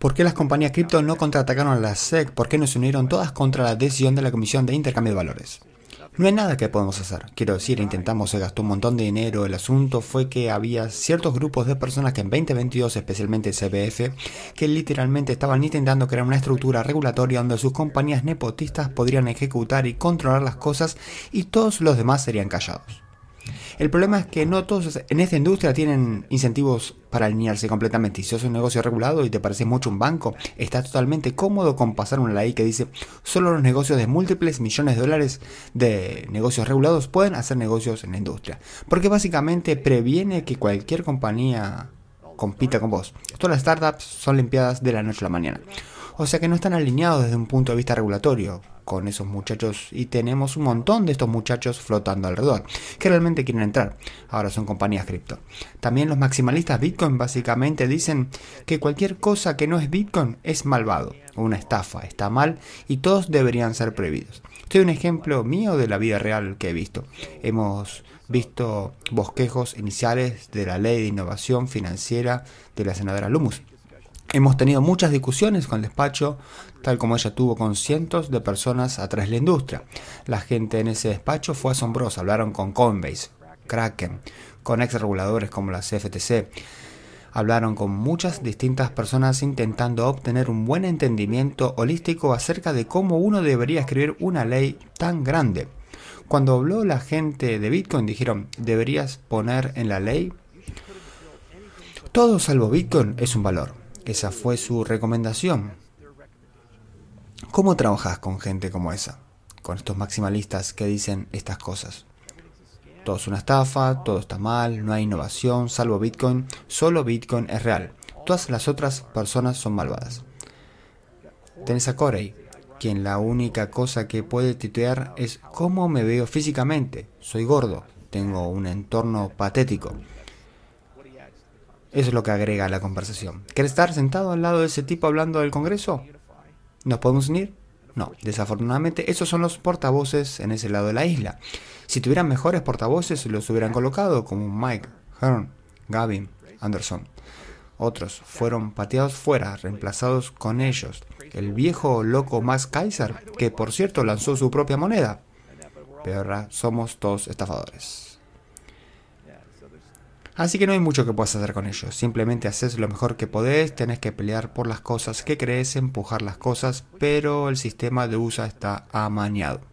¿Por qué las compañías cripto no contraatacaron a la SEC? ¿Por qué no se unieron todas contra la decisión de la Comisión de Intercambio de Valores? No hay nada que podemos hacer. Quiero decir, intentamos, se gastó un montón de dinero. El asunto fue que había ciertos grupos de personas que en 2022, especialmente CBF, que literalmente estaban intentando crear una estructura regulatoria donde sus compañías nepotistas podrían ejecutar y controlar las cosas y todos los demás serían callados. El problema es que no todos en esta industria tienen incentivos para alinearse completamente. si es un negocio regulado y te parece mucho un banco, está totalmente cómodo con pasar una ley que dice solo los negocios de múltiples millones de dólares de negocios regulados pueden hacer negocios en la industria. Porque básicamente previene que cualquier compañía compita con vos. Todas las startups son limpiadas de la noche a la mañana. O sea que no están alineados desde un punto de vista regulatorio con esos muchachos y tenemos un montón de estos muchachos flotando alrededor que realmente quieren entrar. Ahora son compañías cripto. También los maximalistas Bitcoin básicamente dicen que cualquier cosa que no es Bitcoin es malvado, una estafa, está mal y todos deberían ser prohibidos. soy un ejemplo mío de la vida real que he visto. Hemos visto bosquejos iniciales de la ley de innovación financiera de la senadora Lumus Hemos tenido muchas discusiones con el despacho, tal como ella tuvo con cientos de personas atrás de la industria. La gente en ese despacho fue asombrosa, hablaron con Coinbase, Kraken, con ex reguladores como la CFTC. Hablaron con muchas distintas personas intentando obtener un buen entendimiento holístico acerca de cómo uno debería escribir una ley tan grande. Cuando habló la gente de Bitcoin dijeron, deberías poner en la ley todo salvo Bitcoin es un valor. Esa fue su recomendación. ¿Cómo trabajas con gente como esa? Con estos maximalistas que dicen estas cosas. Todo es una estafa, todo está mal, no hay innovación, salvo Bitcoin, solo Bitcoin es real. Todas las otras personas son malvadas. Tenés a Corey, quien la única cosa que puede titular es cómo me veo físicamente. Soy gordo, tengo un entorno patético, eso es lo que agrega a la conversación. ¿Querés estar sentado al lado de ese tipo hablando del Congreso? ¿Nos podemos unir? No, desafortunadamente esos son los portavoces en ese lado de la isla. Si tuvieran mejores portavoces los hubieran colocado, como Mike, Hearn, Gavin, Anderson. Otros fueron pateados fuera, reemplazados con ellos. El viejo loco Max Kaiser, que por cierto lanzó su propia moneda. Pero somos todos estafadores. Así que no hay mucho que puedas hacer con ellos simplemente haces lo mejor que podés, tenés que pelear por las cosas que crees, empujar las cosas, pero el sistema de USA está amañado.